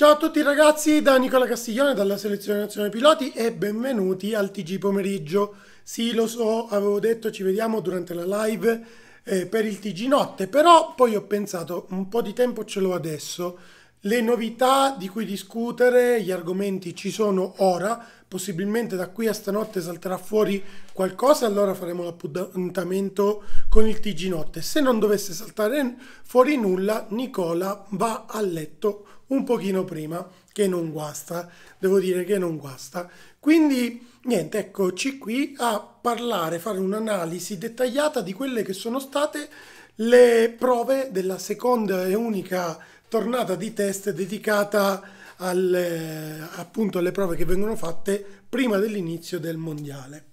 Ciao a tutti ragazzi da Nicola Castiglione dalla Selezione Nazionale Piloti e benvenuti al TG Pomeriggio. Sì, lo so, avevo detto ci vediamo durante la live eh, per il TG Notte, però poi ho pensato un po' di tempo ce l'ho adesso. Le novità di cui discutere, gli argomenti ci sono ora, possibilmente da qui a stanotte salterà fuori qualcosa, allora faremo l'appuntamento con il TG Notte. Se non dovesse saltare fuori nulla, Nicola va a letto un pochino prima, che non guasta, devo dire che non guasta. Quindi niente, eccoci qui a parlare, fare un'analisi dettagliata di quelle che sono state le prove della seconda e unica tornata di test dedicata al, eh, appunto alle prove che vengono fatte prima dell'inizio del mondiale.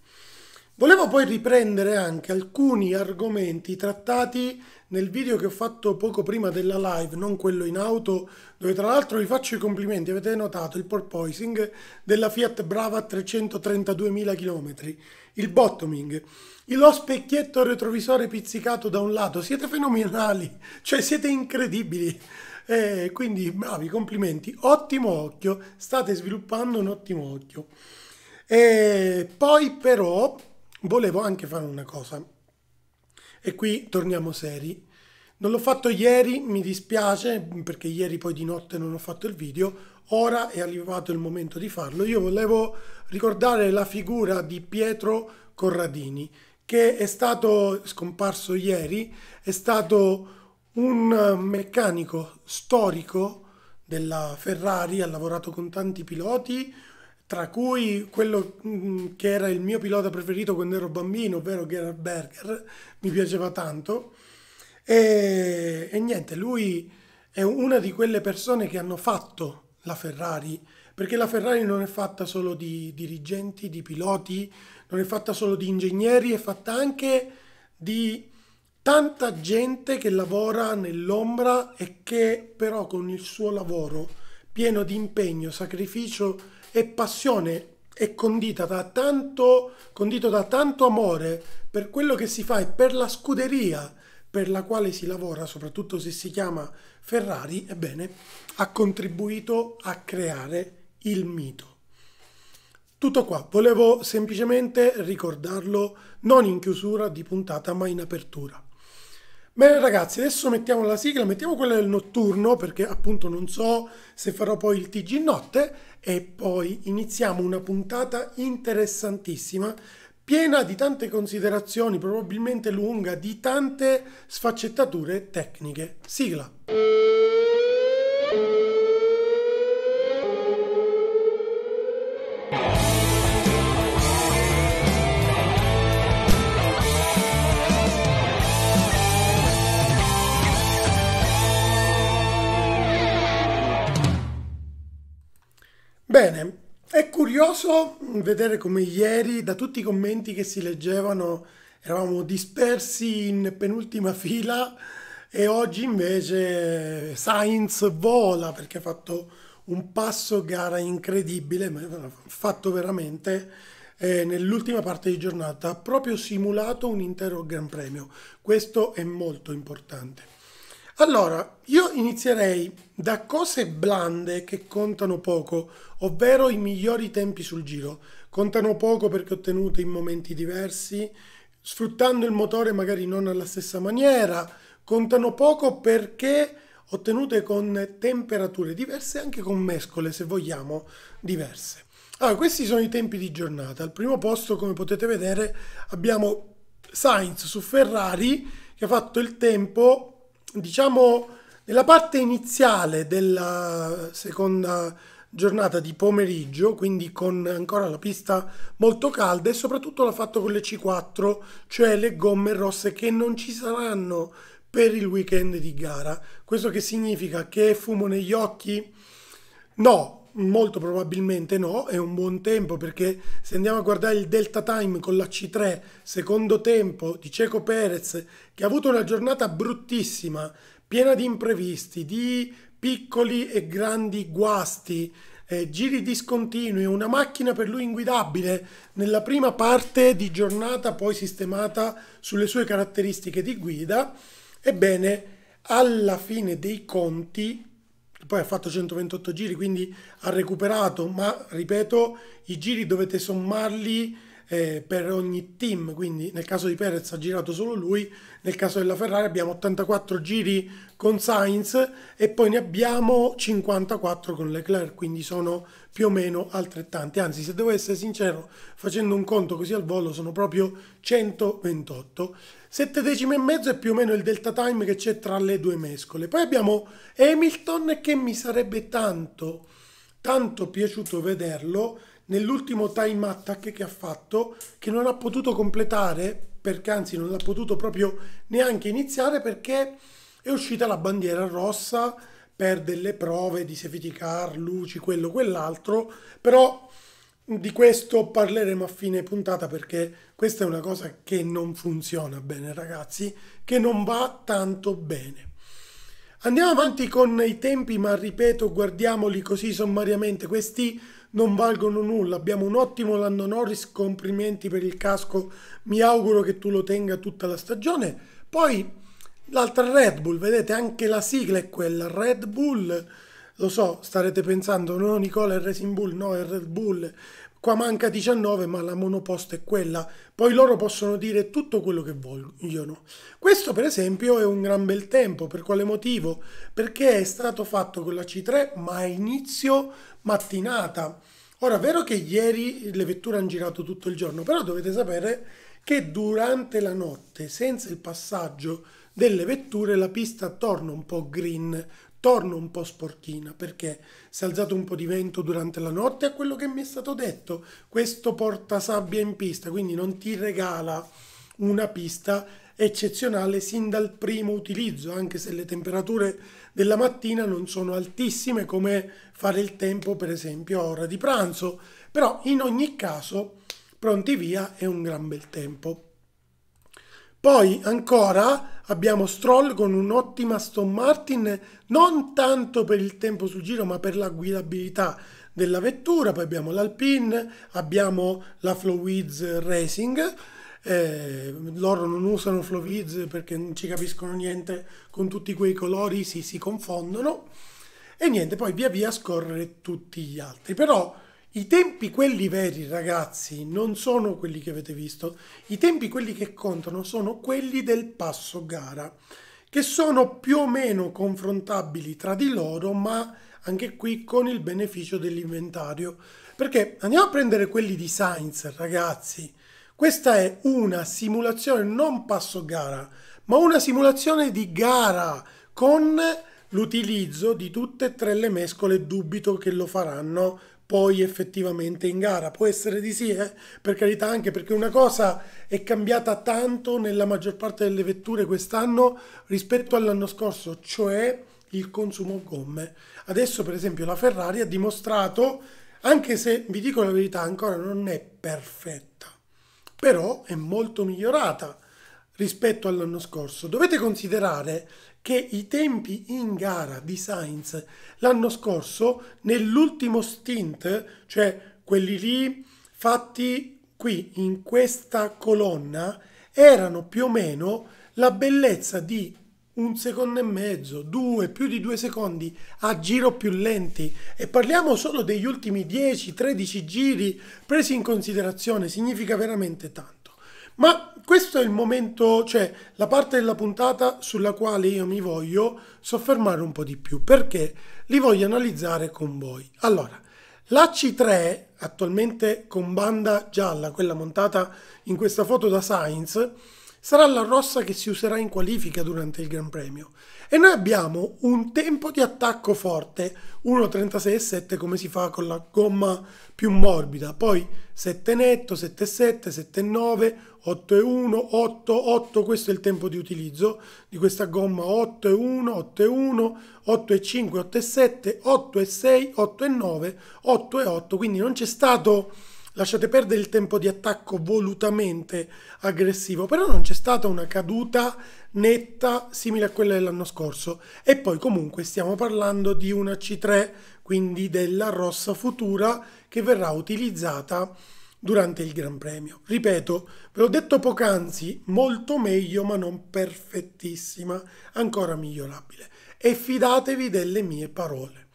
Volevo poi riprendere anche alcuni argomenti trattati nel video che ho fatto poco prima della live, non quello in auto, dove tra l'altro vi faccio i complimenti, avete notato il porpoising della Fiat Brava a 332.000 km, il bottoming, lo specchietto retrovisore pizzicato da un lato, siete fenomenali, cioè siete incredibili. Eh, quindi bravi, complimenti, ottimo occhio, state sviluppando un ottimo occhio. E poi però volevo anche fare una cosa. E qui torniamo seri. Non l'ho fatto ieri, mi dispiace perché ieri poi di notte non ho fatto il video. Ora è arrivato il momento di farlo. Io volevo ricordare la figura di Pietro Corradini che è stato scomparso ieri, è stato un meccanico storico della Ferrari, ha lavorato con tanti piloti, tra cui quello mm, che era il mio pilota preferito quando ero bambino, ovvero Gerhard Berger, mi piaceva tanto. E, e, niente, lui è una di quelle persone che hanno fatto la Ferrari, perché la Ferrari non è fatta solo di dirigenti, di piloti, non è fatta solo di ingegneri, è fatta anche di tanta gente che lavora nell'ombra e che però con il suo lavoro pieno di impegno, sacrificio, è passione, è condita da tanto, condito da tanto amore per quello che si fa e per la scuderia per la quale si lavora, soprattutto se si chiama Ferrari, ebbene, ha contribuito a creare il mito. Tutto qua, volevo semplicemente ricordarlo non in chiusura di puntata ma in apertura. Bene ragazzi, adesso mettiamo la sigla, mettiamo quella del notturno perché appunto non so se farò poi il TG notte e poi iniziamo una puntata interessantissima, piena di tante considerazioni, probabilmente lunga, di tante sfaccettature tecniche. Sigla. Bene, è curioso vedere come ieri, da tutti i commenti che si leggevano, eravamo dispersi in penultima fila e oggi invece Sainz vola perché ha fatto un passo gara incredibile, ma fatto veramente eh, nell'ultima parte di giornata, ha proprio simulato un intero Gran Premio. Questo è molto importante. Allora, io inizierei da cose blande che contano poco, ovvero i migliori tempi sul giro. Contano poco perché ottenute in momenti diversi, sfruttando il motore magari non alla stessa maniera, contano poco perché ottenute con temperature diverse, anche con mescole, se vogliamo, diverse. Allora, ah, questi sono i tempi di giornata. Al primo posto, come potete vedere, abbiamo Sainz su Ferrari che ha fatto il tempo diciamo nella parte iniziale della seconda giornata di pomeriggio, quindi con ancora la pista molto calda e soprattutto l'ha fatto con le C4, cioè le gomme rosse che non ci saranno per il weekend di gara. Questo che significa che fumo negli occhi? No, Molto probabilmente no, è un buon tempo perché se andiamo a guardare il delta time con la C3, secondo tempo di Ceco Perez che ha avuto una giornata bruttissima, piena di imprevisti, di piccoli e grandi guasti, eh, giri discontinui, una macchina per lui inguidabile nella prima parte di giornata poi sistemata sulle sue caratteristiche di guida, ebbene alla fine dei conti poi ha fatto 128 giri, quindi ha recuperato, ma ripeto, i giri dovete sommarli eh, per ogni team, quindi nel caso di Perez ha girato solo lui, nel caso della Ferrari abbiamo 84 giri con Sainz e poi ne abbiamo 54 con Leclerc, quindi sono più o meno altrettanti, anzi se devo essere sincero facendo un conto così al volo sono proprio 128. 7 decimi e mezzo è più o meno il delta time che c'è tra le due mescole. Poi abbiamo Hamilton che mi sarebbe tanto, tanto piaciuto vederlo nell'ultimo time attack che ha fatto, che non ha potuto completare, perché anzi non ha potuto proprio neanche iniziare perché è uscita la bandiera rossa per delle prove di safety car, luci, quello, quell'altro, però di questo parleremo a fine puntata perché questa è una cosa che non funziona bene ragazzi, che non va tanto bene. Andiamo avanti con i tempi, ma ripeto, guardiamoli così sommariamente. Questi non valgono nulla. Abbiamo un ottimo Lando Norris, complimenti per il casco. Mi auguro che tu lo tenga tutta la stagione. Poi l'altra Red Bull, vedete anche la sigla è quella, Red Bull lo so, starete pensando, no Nicola è Racing Bull, no è Red Bull, qua manca 19 ma la monoposto è quella. Poi loro possono dire tutto quello che vogliono. Questo per esempio è un gran bel tempo, per quale motivo? Perché è stato fatto con la C3 ma a inizio mattinata. Ora, è vero che ieri le vetture hanno girato tutto il giorno, però dovete sapere che durante la notte, senza il passaggio delle vetture, la pista torna un po' green, torno un po' sporchina perché si è alzato un po' di vento durante la notte a quello che mi è stato detto questo porta sabbia in pista quindi non ti regala una pista eccezionale sin dal primo utilizzo anche se le temperature della mattina non sono altissime come fare il tempo per esempio a ora di pranzo però in ogni caso pronti via è un gran bel tempo poi ancora abbiamo Stroll con un'ottima Aston Martin, non tanto per il tempo sul giro ma per la guidabilità della vettura. Poi abbiamo l'Alpine, abbiamo la Flowwiz Racing. Eh, loro non usano Flowwiz perché non ci capiscono niente con tutti quei colori, si, si confondono. E niente, poi via via scorrere tutti gli altri. Però i tempi, quelli veri ragazzi, non sono quelli che avete visto, i tempi, quelli che contano, sono quelli del passo gara, che sono più o meno confrontabili tra di loro, ma anche qui con il beneficio dell'inventario. Perché andiamo a prendere quelli di Sainz, ragazzi. Questa è una simulazione non passo gara, ma una simulazione di gara con l'utilizzo di tutte e tre le mescole. Dubito che lo faranno poi effettivamente in gara. Può essere di sì, eh? per carità, anche perché una cosa è cambiata tanto nella maggior parte delle vetture quest'anno rispetto all'anno scorso, cioè il consumo gomme. Adesso, per esempio, la Ferrari ha dimostrato, anche se vi dico la verità, ancora non è perfetta, però è molto migliorata rispetto all'anno scorso. Dovete considerare che i tempi in gara di Sainz l'anno scorso, nell'ultimo stint, cioè quelli lì fatti qui in questa colonna, erano più o meno la bellezza di un secondo e mezzo, due, più di due secondi a giro più lenti e parliamo solo degli ultimi 10-13 giri presi in considerazione, significa veramente tanto. Ma questo è il momento, cioè la parte della puntata sulla quale io mi voglio soffermare un po' di più, perché li voglio analizzare con voi. Allora, la C3, attualmente con banda gialla, quella montata in questa foto da Science, sarà la rossa che si userà in qualifica durante il Gran Premio. E noi abbiamo un tempo di attacco forte, 1.36,7 come si fa con la gomma più morbida, poi 7 netto, 7,7, 7,9, 8,1, 8, 8, questo è il tempo di utilizzo di questa gomma 8,1, 8,1, 8,5, 8,7, 8,6, 8,9, 8,8, quindi non c'è stato lasciate perdere il tempo di attacco volutamente aggressivo, però non c'è stata una caduta netta simile a quella dell'anno scorso. E poi comunque stiamo parlando di una C3, quindi della rossa futura che verrà utilizzata durante il Gran Premio. Ripeto, ve l'ho detto poc'anzi, molto meglio ma non perfettissima, ancora migliorabile. E fidatevi delle mie parole.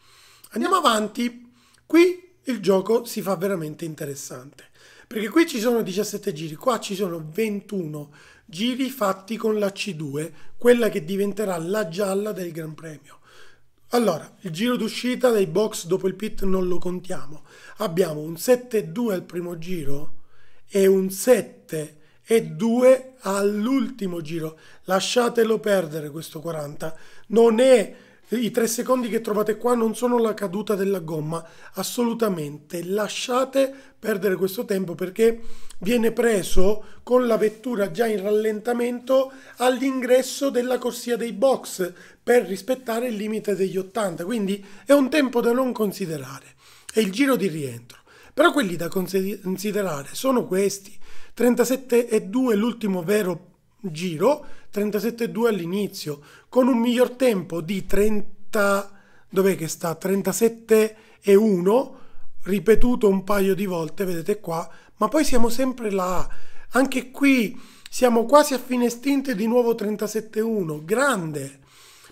Andiamo avanti. Qui il gioco si fa veramente interessante. Perché qui ci sono 17 giri, qua ci sono 21 giri fatti con la C2, quella che diventerà la gialla del Gran Premio. Allora, il giro d'uscita dai box dopo il pit non lo contiamo. Abbiamo un 7-2 al primo giro e un 7 2 all'ultimo giro. Lasciatelo perdere questo 40. Non è i tre secondi che trovate qua non sono la caduta della gomma, assolutamente. Lasciate perdere questo tempo perché viene preso con la vettura già in rallentamento all'ingresso della corsia dei box per rispettare il limite degli 80, quindi è un tempo da non considerare. È il giro di rientro. Però quelli da considerare sono questi. 37,2 l'ultimo vero giro, 37,2 all'inizio, con un miglior tempo di 30... dov'è che sta? 37,1, ripetuto un paio di volte, vedete qua, ma poi siamo sempre là Anche qui siamo quasi a fine stinte, di nuovo 37,1, grande!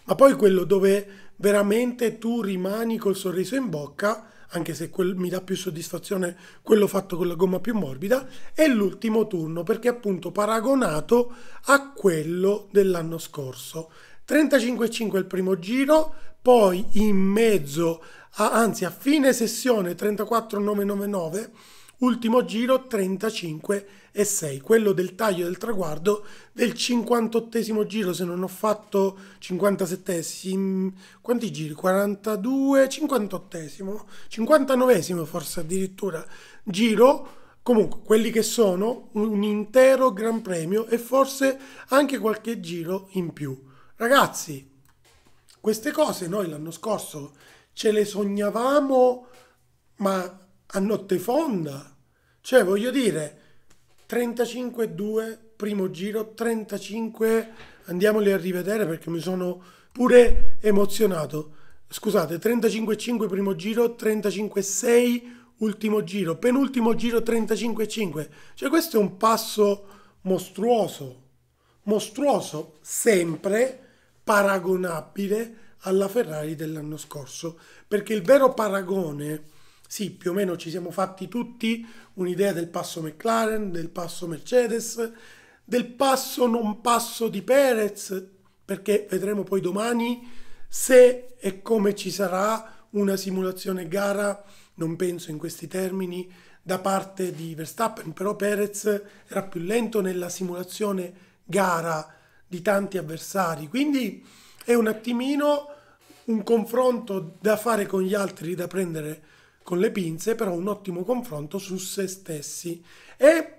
Ma poi quello dove veramente tu rimani col sorriso in bocca anche se quel, mi dà più soddisfazione quello fatto con la gomma più morbida, e l'ultimo turno perché appunto paragonato a quello dell'anno scorso. 35,5 il primo giro, poi in mezzo, a, anzi a fine sessione 34,999 ultimo giro 35 e 6, quello del taglio del traguardo del 58 giro se non ho fatto 57 quanti giri? 42, 58 59 forse addirittura giro comunque quelli che sono un intero gran premio e forse anche qualche giro in più ragazzi queste cose noi l'anno scorso ce le sognavamo ma a notte fonda. Cioè, voglio dire, 35-2, primo giro, 35, andiamoli a rivedere perché mi sono pure emozionato. Scusate, 35-5 primo giro, 35-6 ultimo giro, penultimo giro 35-5. Cioè questo è un passo mostruoso, mostruoso, sempre paragonabile alla Ferrari dell'anno scorso, perché il vero paragone sì, più o meno ci siamo fatti tutti un'idea del passo McLaren, del passo Mercedes, del passo non passo di Perez, perché vedremo poi domani se e come ci sarà una simulazione gara, non penso in questi termini, da parte di Verstappen, però Perez era più lento nella simulazione gara di tanti avversari, quindi è un attimino un confronto da fare con gli altri, da prendere con le pinze, però un ottimo confronto su se stessi. E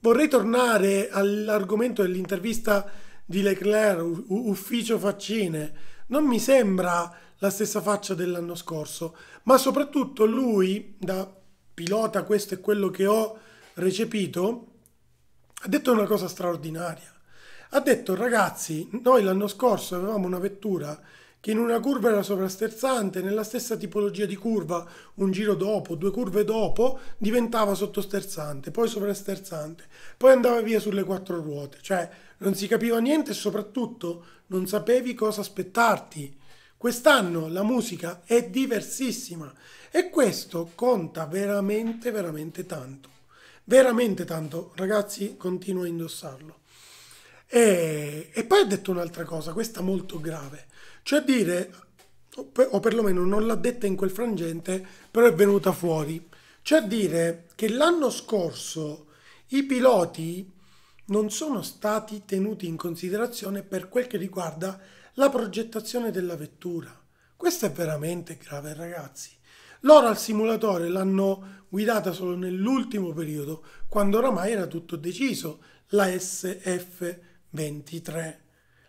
vorrei tornare all'argomento dell'intervista di Leclerc, ufficio faccine. Non mi sembra la stessa faccia dell'anno scorso, ma soprattutto lui, da pilota, questo è quello che ho recepito, ha detto una cosa straordinaria. Ha detto ragazzi, noi l'anno scorso avevamo una vettura che in una curva era sovrasterzante, nella stessa tipologia di curva, un giro dopo, due curve dopo, diventava sottosterzante, poi sovrasterzante, poi andava via sulle quattro ruote, cioè non si capiva niente e soprattutto non sapevi cosa aspettarti. Quest'anno la musica è diversissima e questo conta veramente, veramente tanto. Veramente tanto, ragazzi, continuo a indossarlo. E, e poi ha detto un'altra cosa, questa molto grave. Cioè dire, o perlomeno non l'ha detta in quel frangente, però è venuta fuori. Cioè dire che l'anno scorso i piloti non sono stati tenuti in considerazione per quel che riguarda la progettazione della vettura. Questo è veramente grave, ragazzi. Loro al simulatore l'hanno guidata solo nell'ultimo periodo, quando oramai era tutto deciso, la SF23.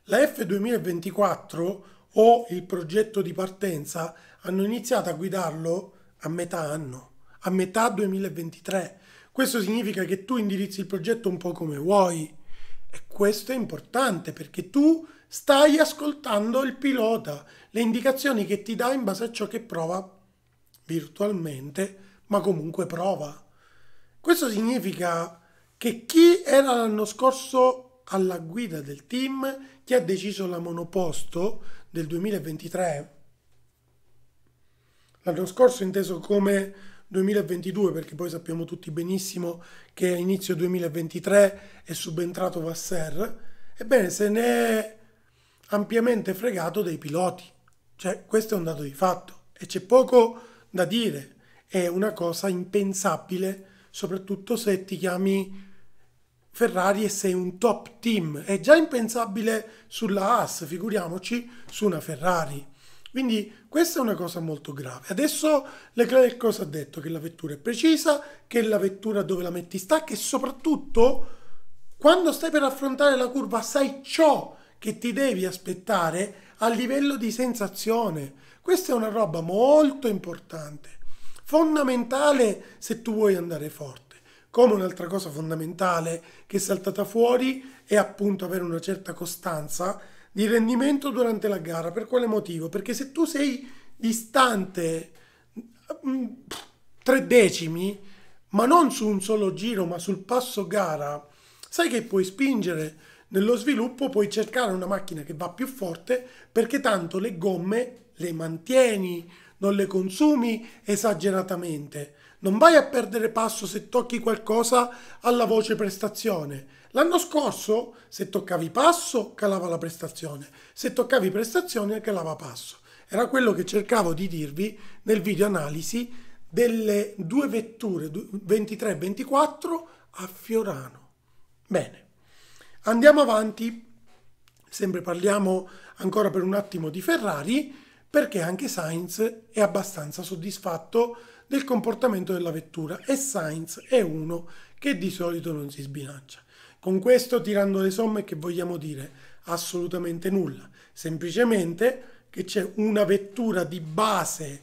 La F2024 o il progetto di partenza hanno iniziato a guidarlo a metà anno, a metà 2023. Questo significa che tu indirizzi il progetto un po' come vuoi e questo è importante perché tu stai ascoltando il pilota, le indicazioni che ti dà in base a ciò che prova virtualmente, ma comunque prova. Questo significa che chi era l'anno scorso alla guida del team, chi ha deciso la monoposto, del 2023, l'anno scorso inteso come 2022 perché poi sappiamo tutti benissimo che a inizio 2023 è subentrato Vassar, ebbene se ne è ampiamente fregato dei piloti. Cioè, questo è un dato di fatto e c'è poco da dire. È una cosa impensabile, soprattutto se ti chiami Ferrari e sei un top team. È già impensabile sulla Haas, figuriamoci su una Ferrari. Quindi questa è una cosa molto grave. Adesso Leclerc cosa ha detto? Che la vettura è precisa, che la vettura dove la metti sta, che soprattutto quando stai per affrontare la curva sai ciò che ti devi aspettare a livello di sensazione. Questa è una roba molto importante, fondamentale se tu vuoi andare forte. Come un'altra cosa fondamentale che è saltata fuori è appunto avere una certa costanza di rendimento durante la gara. Per quale motivo? Perché se tu sei distante mm, tre decimi, ma non su un solo giro, ma sul passo gara, sai che puoi spingere nello sviluppo, puoi cercare una macchina che va più forte perché tanto le gomme le mantieni, non le consumi esageratamente. Non vai a perdere passo se tocchi qualcosa alla voce prestazione. L'anno scorso, se toccavi passo, calava la prestazione. Se toccavi prestazione, calava passo. Era quello che cercavo di dirvi nel video analisi delle due vetture 23 e 24 a Fiorano. Bene, andiamo avanti. Sempre parliamo ancora per un attimo di Ferrari perché anche Sainz è abbastanza soddisfatto del comportamento della vettura e Sainz è uno che di solito non si sbilancia. Con questo, tirando le somme, che vogliamo dire? Assolutamente nulla, semplicemente che c'è una vettura di base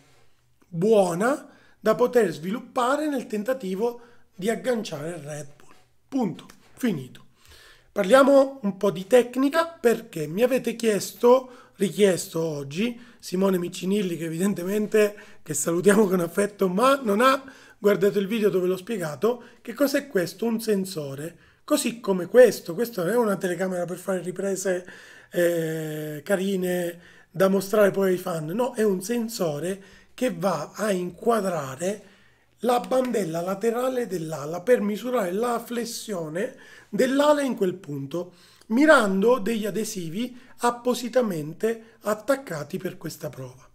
buona da poter sviluppare nel tentativo di agganciare il Red Bull. Punto, finito. Parliamo un po' di tecnica perché mi avete chiesto, richiesto oggi, Simone Micinilli che evidentemente che salutiamo con affetto ma non ha guardato il video dove l'ho spiegato, che cos'è questo? Un sensore. Così come questo, questa non è una telecamera per fare riprese eh, carine da mostrare poi ai fan, no, è un sensore che va a inquadrare la bandella laterale dell'ala per misurare la flessione dell'ala in quel punto, mirando degli adesivi appositamente attaccati per questa prova.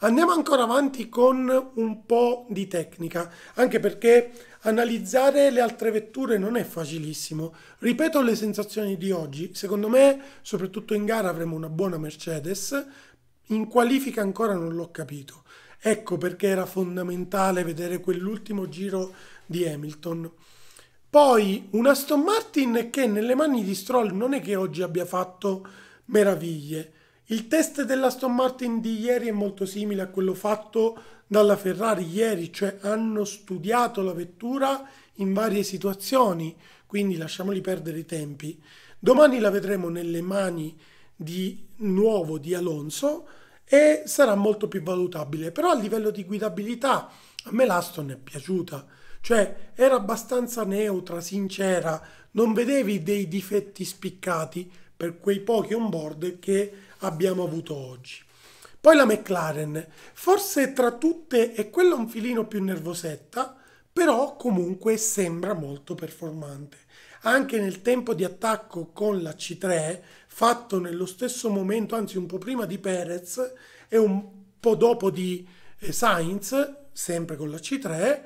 Andiamo ancora avanti con un po' di tecnica, anche perché analizzare le altre vetture non è facilissimo. Ripeto le sensazioni di oggi, secondo me soprattutto in gara avremo una buona Mercedes, in qualifica ancora non l'ho capito. Ecco perché era fondamentale vedere quell'ultimo giro di Hamilton. Poi un Aston Martin che nelle mani di Stroll non è che oggi abbia fatto meraviglie. Il test dell'Aston Martin di ieri è molto simile a quello fatto dalla Ferrari ieri, cioè hanno studiato la vettura in varie situazioni, quindi lasciamoli perdere i tempi. Domani la vedremo nelle mani di nuovo di Alonso e sarà molto più valutabile, però a livello di guidabilità a me l'Aston è piaciuta cioè era abbastanza neutra, sincera, non vedevi dei difetti spiccati per quei pochi on-board che abbiamo avuto oggi. Poi la McLaren, forse tra tutte è quella un filino più nervosetta, però comunque sembra molto performante. Anche nel tempo di attacco con la C3, fatto nello stesso momento, anzi un po' prima di Perez e un po' dopo di eh, Sainz, sempre con la C3,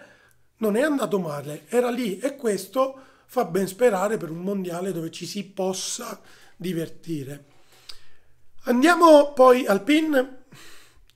non è andato male, era lì e questo fa ben sperare per un mondiale dove ci si possa divertire. Andiamo poi al pin.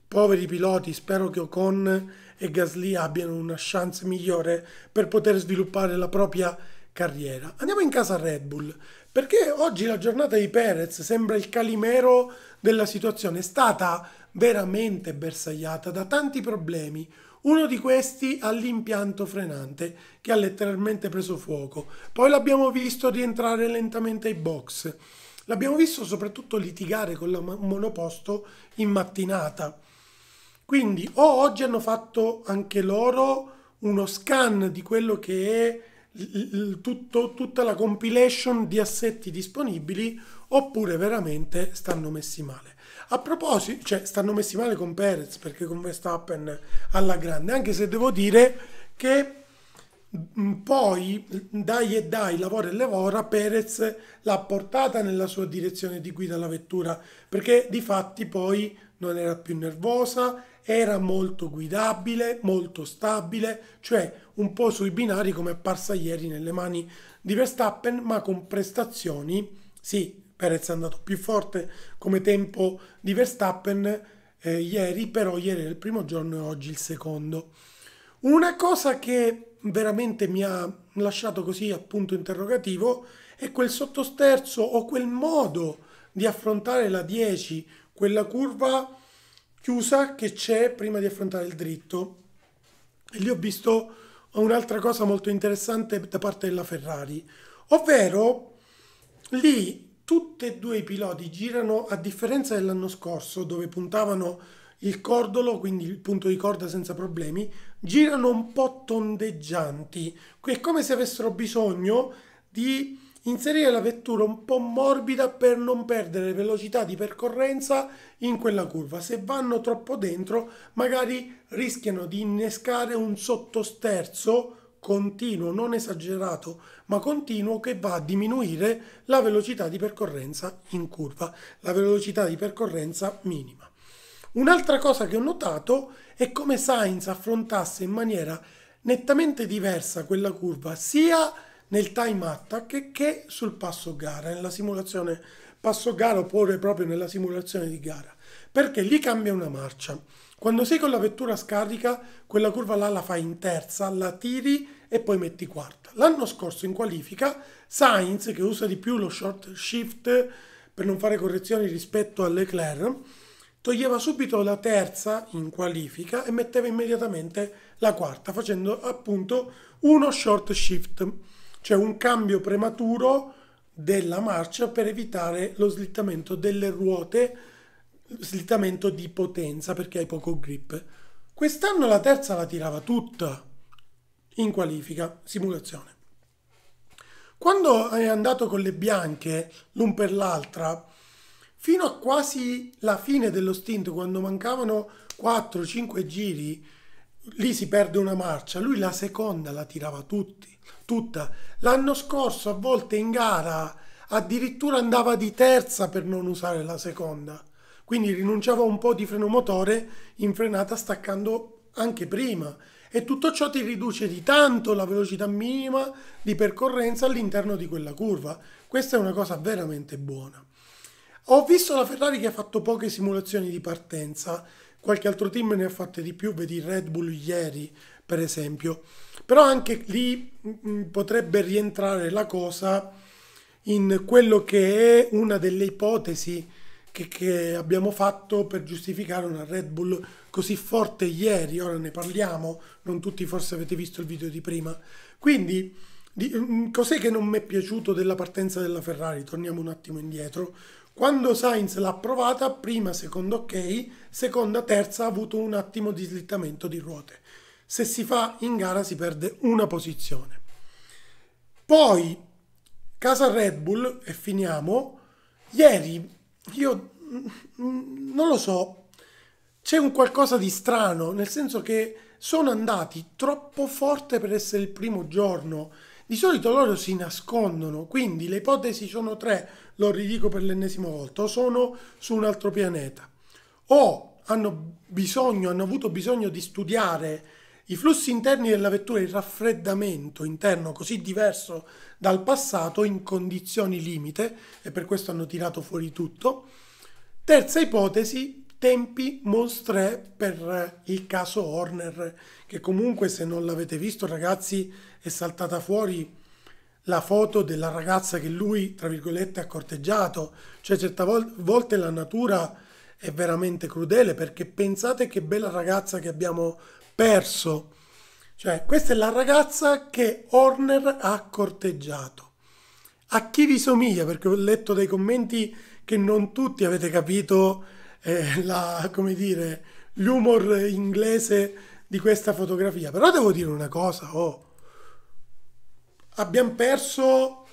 Poveri piloti, spero che Ocon e Gasly abbiano una chance migliore per poter sviluppare la propria carriera. Andiamo in casa Red Bull, perché oggi la giornata di Perez sembra il calimero della situazione, è stata veramente bersagliata da tanti problemi. Uno di questi ha l'impianto frenante che ha letteralmente preso fuoco. Poi l'abbiamo visto rientrare lentamente ai box. L'abbiamo visto soprattutto litigare con la monoposto in mattinata. Quindi o oggi hanno fatto anche loro uno scan di quello che è tutto, tutta la compilation di assetti disponibili oppure veramente stanno messi male. A proposito, cioè stanno messi male con Perez perché con Verstappen alla grande, anche se devo dire che mm, poi dai e dai, lavora e lavora, Perez l'ha portata nella sua direzione di guida la vettura perché di fatti poi non era più nervosa, era molto guidabile, molto stabile, cioè un po' sui binari come è apparsa ieri nelle mani di Verstappen, ma con prestazioni, sì, Perez è andato più forte come tempo di Verstappen eh, ieri, però ieri era il primo giorno e oggi il secondo. Una cosa che veramente mi ha lasciato così a punto interrogativo è quel sottosterzo o quel modo di affrontare la 10, quella curva chiusa che c'è prima di affrontare il dritto. E lì ho visto un'altra cosa molto interessante da parte della Ferrari, ovvero lì tutti e due i piloti girano a differenza dell'anno scorso dove puntavano il cordolo, quindi il punto di corda senza problemi, girano un po' tondeggianti, è come se avessero bisogno di inserire la vettura un po' morbida per non perdere velocità di percorrenza in quella curva. Se vanno troppo dentro, magari rischiano di innescare un sottosterzo continuo, non esagerato, ma continuo che va a diminuire la velocità di percorrenza in curva, la velocità di percorrenza minima. Un'altra cosa che ho notato è come Sainz affrontasse in maniera nettamente diversa quella curva, sia nel time attack che sul passo gara, nella simulazione passo gara oppure proprio nella simulazione di gara, perché lì cambia una marcia. Quando sei con la vettura scarica, quella curva là la fai in terza, la tiri e poi metti quarta. L'anno scorso in qualifica, Sainz, che usa di più lo short shift per non fare correzioni rispetto all'Eclair, toglieva subito la terza in qualifica e metteva immediatamente la quarta, facendo appunto uno short shift cioè un cambio prematuro della marcia per evitare lo slittamento delle ruote, slittamento di potenza perché hai poco grip. Quest'anno la terza la tirava tutta in qualifica, simulazione. Quando è andato con le bianche l'un per l'altra, fino a quasi la fine dello stint, quando mancavano 4-5 giri, lì si perde una marcia, lui la seconda la tirava tutti, tutta. L'anno scorso a volte in gara addirittura andava di terza per non usare la seconda, quindi rinunciava un po' di freno motore in frenata staccando anche prima e tutto ciò ti riduce di tanto la velocità minima di percorrenza all'interno di quella curva. Questa è una cosa veramente buona. Ho visto la Ferrari che ha fatto poche simulazioni di partenza qualche altro team ne ha fatte di più, vedi Red Bull ieri per esempio, però anche lì mm, mm, potrebbe rientrare la cosa in quello che è una delle ipotesi che, che, abbiamo fatto per giustificare una Red Bull così forte ieri, ora ne parliamo, non tutti forse avete visto il video di prima. Quindi, di, mm, cos'è che non mi è piaciuto della partenza della Ferrari? Torniamo un attimo indietro. Quando Sainz l'ha provata, prima secondo ok, seconda terza ha avuto un attimo di slittamento di ruote. Se si fa in gara si perde una posizione. Poi, casa Red Bull, e finiamo, ieri io mm, mm, non lo so, c'è un qualcosa di strano, nel senso che sono andati troppo forte per essere il primo giorno di solito loro si nascondono, quindi le ipotesi sono tre, lo ridico per l'ennesima volta, o sono su un altro pianeta, o hanno bisogno, hanno avuto bisogno di studiare i flussi interni della vettura, il raffreddamento interno così diverso dal passato in condizioni limite e per questo hanno tirato fuori tutto. Terza ipotesi, tempi mostre per eh, il caso Horner, che comunque se non l'avete visto ragazzi è saltata fuori la foto della ragazza che lui, tra virgolette, ha corteggiato. Cioè certe vol- volte la natura è veramente crudele perché pensate che bella ragazza che abbiamo perso. Cioè questa è la ragazza che Horner ha corteggiato. A chi vi somiglia? Perché ho letto dei commenti che non tutti avete capito eh, la, dire, l'humor inglese di questa fotografia. Però devo dire una cosa, oh, abbiamo perso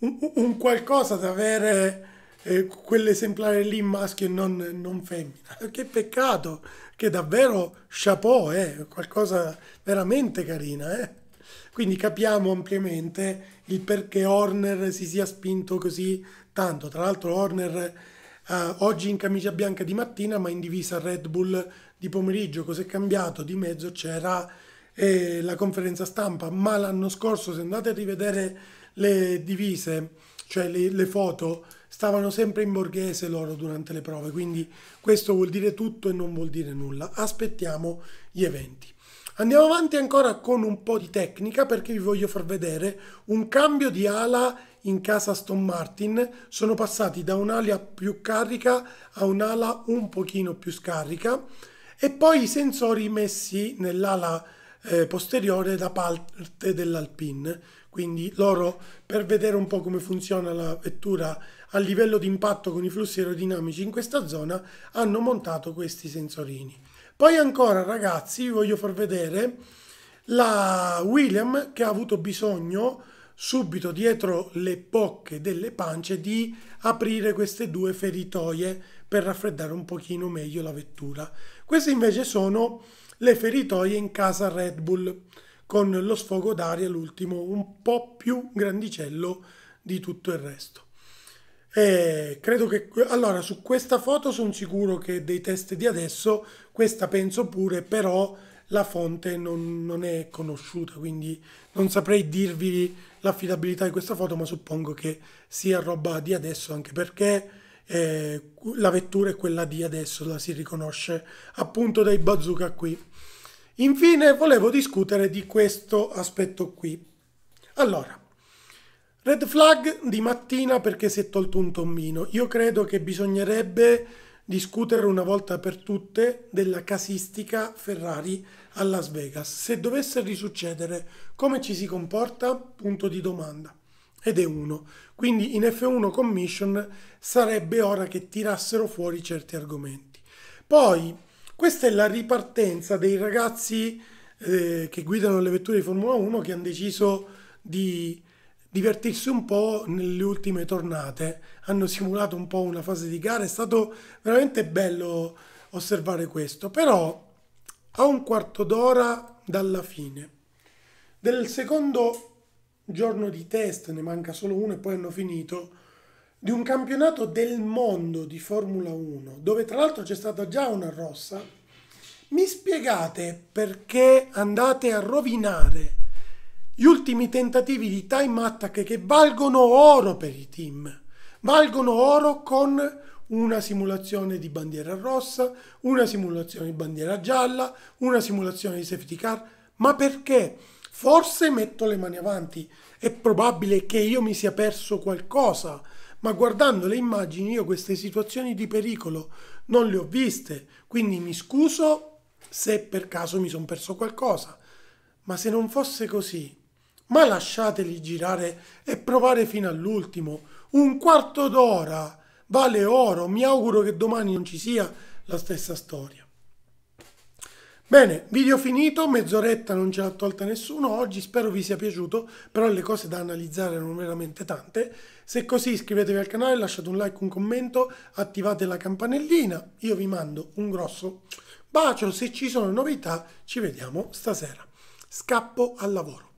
un, un qualcosa da avere eh, quell'esemplare lì maschio e non, non, femmina. Che peccato, che davvero chapeau, è eh, qualcosa veramente carina. Eh. Quindi capiamo ampiamente il perché Horner si sia spinto così tanto. Tra l'altro Horner eh, oggi in camicia bianca di mattina ma in divisa Red Bull di pomeriggio, cos'è cambiato? Di mezzo c'era eh, la conferenza stampa, ma l'anno scorso se andate a rivedere le divise, cioè le, le foto, stavano sempre in borghese loro durante le prove, quindi questo vuol dire tutto e non vuol dire nulla. Aspettiamo gli eventi. Andiamo avanti ancora con un po' di tecnica perché vi voglio far vedere un cambio di ala in casa Aston Martin. Sono passati da un'ala più carica a un'ala un pochino più scarica e poi i sensori messi nell'ala eh, posteriore da parte dell'Alpine. Quindi loro per vedere un po' come funziona la vettura a livello di impatto con i flussi aerodinamici in questa zona hanno montato questi sensorini. Poi ancora ragazzi vi voglio far vedere la William che ha avuto bisogno subito dietro le bocche delle pance di aprire queste due feritoie per raffreddare un pochino meglio la vettura. Queste invece sono le feritoie in casa Red Bull con lo sfogo d'aria l'ultimo un po' più grandicello di tutto il resto. E eh, credo che allora su questa foto sono sicuro che dei test di adesso questa penso pure, però la fonte non, non è conosciuta, quindi non saprei dirvi l'affidabilità di questa foto, ma suppongo che sia roba di adesso, anche perché eh, la vettura è quella di adesso, la si riconosce appunto dai bazooka qui. Infine volevo discutere di questo aspetto qui. Allora, red flag di mattina perché si è tolto un tommino. Io credo che bisognerebbe discutere una volta per tutte della casistica Ferrari a Las Vegas. Se dovesse risuccedere, come ci si comporta? Punto di domanda. Ed è uno. Quindi in F1 Commission sarebbe ora che tirassero fuori certi argomenti. Poi, questa è la ripartenza dei ragazzi eh, che guidano le vetture di Formula 1 che hanno deciso di divertirsi un po' nelle ultime tornate. Hanno simulato un po' una fase di gara, è stato veramente bello osservare questo, però a un quarto d'ora dalla fine del secondo giorno di test, ne manca solo uno e poi hanno finito, di un campionato del mondo di Formula 1, dove tra l'altro c'è stata già una rossa, mi spiegate perché andate a rovinare gli ultimi tentativi di time attack che valgono oro per i team, valgono oro con una simulazione di bandiera rossa, una simulazione di bandiera gialla, una simulazione di safety car, ma perché? Forse metto le mani avanti, è probabile che io mi sia perso qualcosa, ma guardando le immagini io queste situazioni di pericolo non le ho viste, quindi mi scuso se per caso mi sono perso qualcosa. Ma se non fosse così, ma lasciateli girare e provare fino all'ultimo. Un quarto d'ora vale oro, mi auguro che domani non ci sia la stessa storia. Bene, video finito, mezz'oretta non ce l'ha tolta nessuno, oggi spero vi sia piaciuto, però le cose da analizzare erano veramente tante. Se così iscrivetevi al canale, lasciate un like, un commento, attivate la campanellina, io vi mando un grosso bacio, se ci sono novità ci vediamo stasera. Scappo al lavoro.